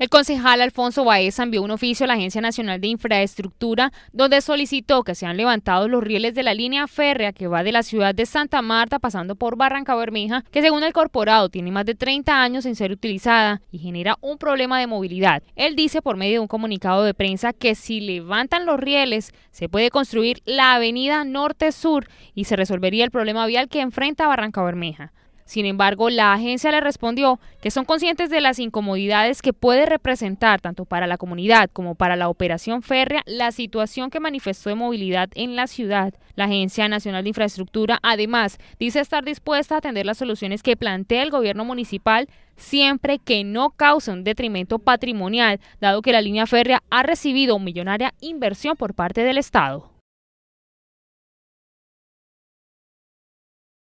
El concejal Alfonso Baeza envió un oficio a la Agencia Nacional de Infraestructura donde solicitó que sean levantados los rieles de la línea férrea que va de la ciudad de Santa Marta pasando por Barranca Bermeja, que según el corporado tiene más de 30 años sin ser utilizada y genera un problema de movilidad. Él dice por medio de un comunicado de prensa que si levantan los rieles se puede construir la avenida Norte-Sur y se resolvería el problema vial que enfrenta Barranca Bermeja. Sin embargo, la agencia le respondió que son conscientes de las incomodidades que puede representar tanto para la comunidad como para la operación férrea la situación que manifestó de movilidad en la ciudad. La Agencia Nacional de Infraestructura, además, dice estar dispuesta a atender las soluciones que plantea el gobierno municipal siempre que no cause un detrimento patrimonial, dado que la línea férrea ha recibido millonaria inversión por parte del Estado.